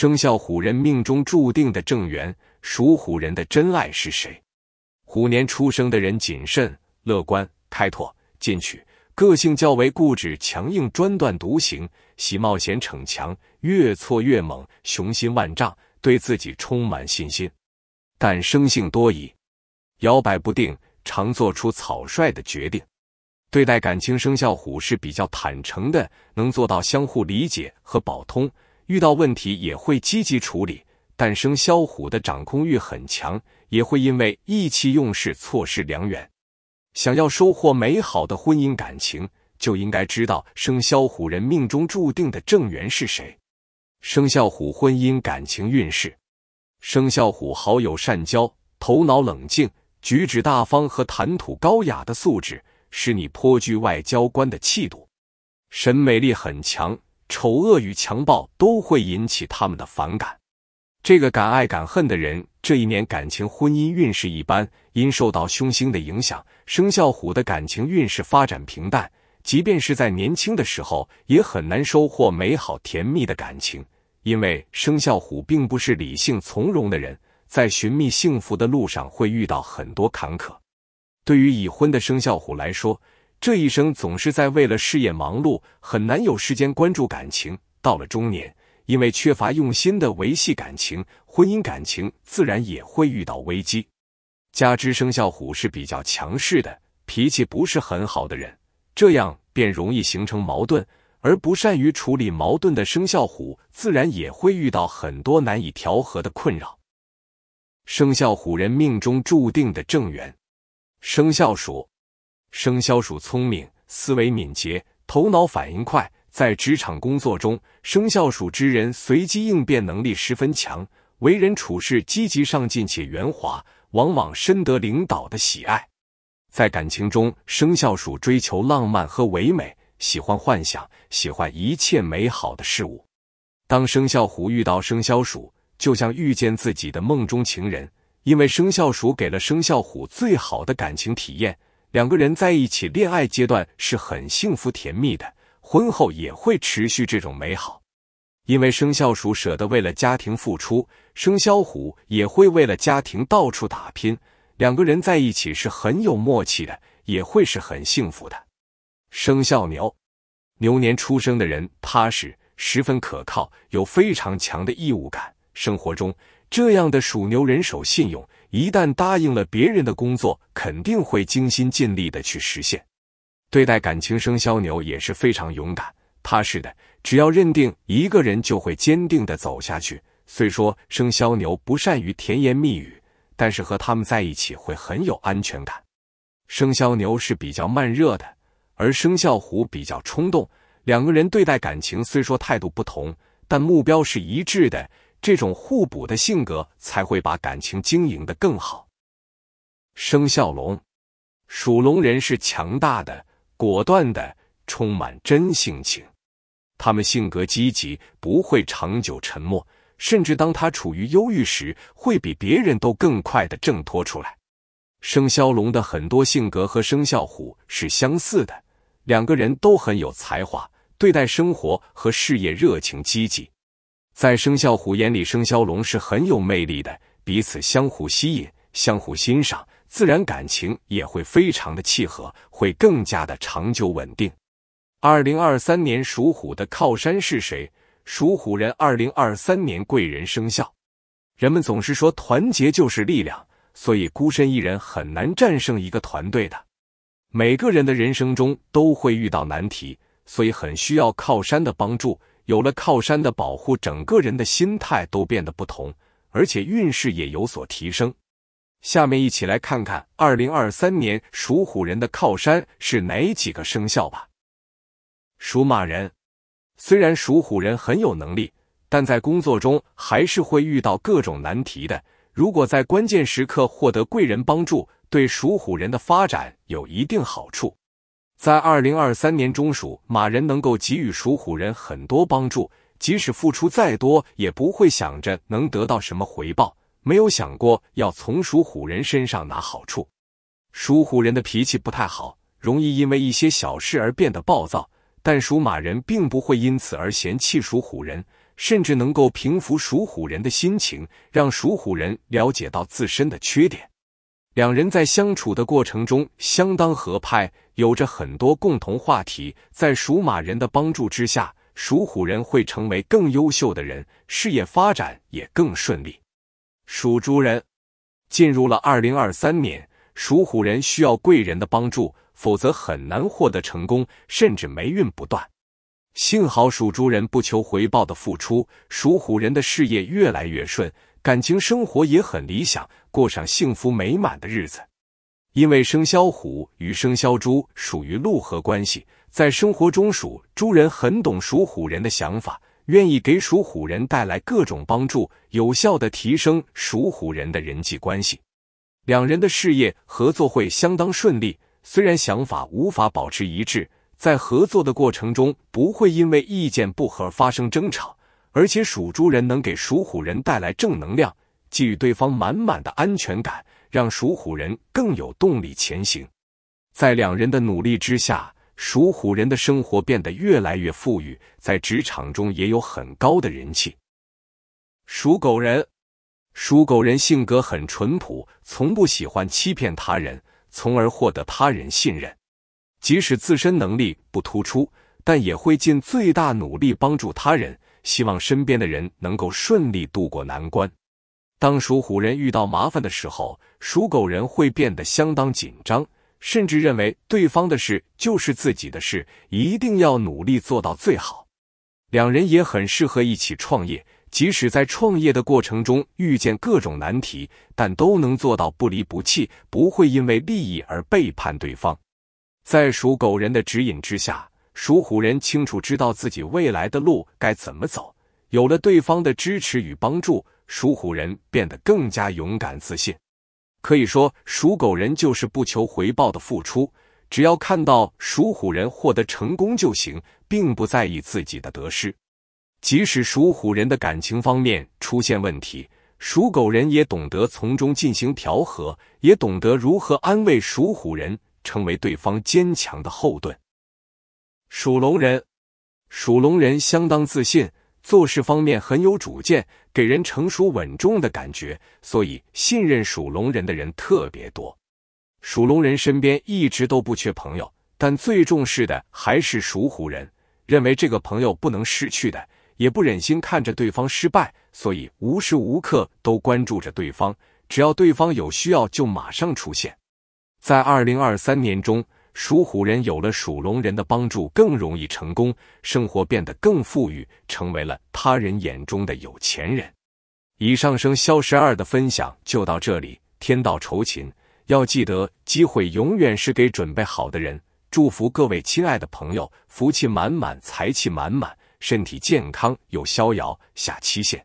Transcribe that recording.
生肖虎人命中注定的正缘，属虎人的真爱是谁？虎年出生的人谨慎、乐观、开拓、进取，个性较为固执、强硬、专断独行，喜冒险逞强，越挫越猛，雄心万丈，对自己充满信心，但生性多疑，摇摆不定，常做出草率的决定。对待感情，生肖虎是比较坦诚的，能做到相互理解和保通。遇到问题也会积极处理，但生肖虎的掌控欲很强，也会因为意气用事错失良缘。想要收获美好的婚姻感情，就应该知道生肖虎人命中注定的正缘是谁。生肖虎婚姻感情运势，生肖虎好友善交，头脑冷静，举止大方和谈吐高雅的素质，使你颇具外交官的气度，审美力很强。丑恶与强暴都会引起他们的反感。这个敢爱敢恨的人，这一年感情婚姻运势一般，因受到凶星的影响，生肖虎的感情运势发展平淡。即便是在年轻的时候，也很难收获美好甜蜜的感情，因为生肖虎并不是理性从容的人，在寻觅幸福的路上会遇到很多坎坷。对于已婚的生肖虎来说，这一生总是在为了事业忙碌，很难有时间关注感情。到了中年，因为缺乏用心的维系感情，婚姻感情自然也会遇到危机。加之生肖虎是比较强势的，脾气不是很好的人，这样便容易形成矛盾，而不善于处理矛盾的生肖虎，自然也会遇到很多难以调和的困扰。生肖虎人命中注定的正缘，生肖鼠。生肖鼠聪明，思维敏捷，头脑反应快，在职场工作中，生肖鼠之人随机应变能力十分强，为人处事积极上进且圆滑，往往深得领导的喜爱。在感情中，生肖鼠追求浪漫和唯美，喜欢幻想，喜欢一切美好的事物。当生肖虎遇到生肖鼠，就像遇见自己的梦中情人，因为生肖鼠给了生肖虎最好的感情体验。两个人在一起恋爱阶段是很幸福甜蜜的，婚后也会持续这种美好，因为生肖鼠舍得为了家庭付出，生肖虎也会为了家庭到处打拼，两个人在一起是很有默契的，也会是很幸福的。生肖牛，牛年出生的人踏实，十分可靠，有非常强的义务感，生活中这样的属牛人守信用。一旦答应了别人的工作，肯定会尽心尽力的去实现。对待感情，生肖牛也是非常勇敢、踏实的。只要认定一个人，就会坚定的走下去。虽说生肖牛不善于甜言蜜语，但是和他们在一起会很有安全感。生肖牛是比较慢热的，而生肖虎比较冲动。两个人对待感情虽说态度不同，但目标是一致的。这种互补的性格才会把感情经营的更好。生肖龙，属龙人是强大的、果断的、充满真性情。他们性格积极，不会长久沉默，甚至当他处于忧郁时，会比别人都更快的挣脱出来。生肖龙的很多性格和生肖虎是相似的，两个人都很有才华，对待生活和事业热情积极。在生肖虎眼里，生肖龙是很有魅力的，彼此相互吸引、相互欣赏，自然感情也会非常的契合，会更加的长久稳定。二零二三年属虎的靠山是谁？属虎人二零二三年贵人生肖。人们总是说团结就是力量，所以孤身一人很难战胜一个团队的。每个人的人生中都会遇到难题，所以很需要靠山的帮助。有了靠山的保护，整个人的心态都变得不同，而且运势也有所提升。下面一起来看看二零二三年属虎人的靠山是哪几个生肖吧。属马人虽然属虎人很有能力，但在工作中还是会遇到各种难题的。如果在关键时刻获得贵人帮助，对属虎人的发展有一定好处。在二零二三年中属马人能够给予属虎人很多帮助，即使付出再多，也不会想着能得到什么回报，没有想过要从属虎人身上拿好处。属虎人的脾气不太好，容易因为一些小事而变得暴躁，但属马人并不会因此而嫌弃属虎人，甚至能够平抚属虎人的心情，让属虎人了解到自身的缺点。两人在相处的过程中相当合拍，有着很多共同话题。在属马人的帮助之下，属虎人会成为更优秀的人，事业发展也更顺利。属猪人进入了二零二三年，属虎人需要贵人的帮助，否则很难获得成功，甚至霉运不断。幸好属猪人不求回报的付出，属虎人的事业越来越顺。感情生活也很理想，过上幸福美满的日子。因为生肖虎与生肖猪属于六合关系，在生活中属猪人很懂属虎人的想法，愿意给属虎人带来各种帮助，有效的提升属虎人的人际关系。两人的事业合作会相当顺利，虽然想法无法保持一致，在合作的过程中不会因为意见不合发生争吵。而且属猪人能给属虎人带来正能量，给予对方满满的安全感，让属虎人更有动力前行。在两人的努力之下，属虎人的生活变得越来越富裕，在职场中也有很高的人气。属狗人，属狗人性格很淳朴，从不喜欢欺骗他人，从而获得他人信任。即使自身能力不突出。但也会尽最大努力帮助他人，希望身边的人能够顺利度过难关。当属虎人遇到麻烦的时候，属狗人会变得相当紧张，甚至认为对方的事就是自己的事，一定要努力做到最好。两人也很适合一起创业，即使在创业的过程中遇见各种难题，但都能做到不离不弃，不会因为利益而背叛对方。在属狗人的指引之下。属虎人清楚知道自己未来的路该怎么走，有了对方的支持与帮助，属虎人变得更加勇敢自信。可以说，属狗人就是不求回报的付出，只要看到属虎人获得成功就行，并不在意自己的得失。即使属虎人的感情方面出现问题，属狗人也懂得从中进行调和，也懂得如何安慰属虎人，成为对方坚强的后盾。属龙人，属龙人相当自信，做事方面很有主见，给人成熟稳重的感觉，所以信任属龙人的人特别多。属龙人身边一直都不缺朋友，但最重视的还是属虎人，认为这个朋友不能失去的，也不忍心看着对方失败，所以无时无刻都关注着对方，只要对方有需要，就马上出现。在二零二三年中。属虎人有了属龙人的帮助，更容易成功，生活变得更富裕，成为了他人眼中的有钱人。以上生肖十二的分享就到这里。天道酬勤，要记得，机会永远是给准备好的人。祝福各位亲爱的朋友，福气满满，财气满满，身体健康又逍遥。下期见。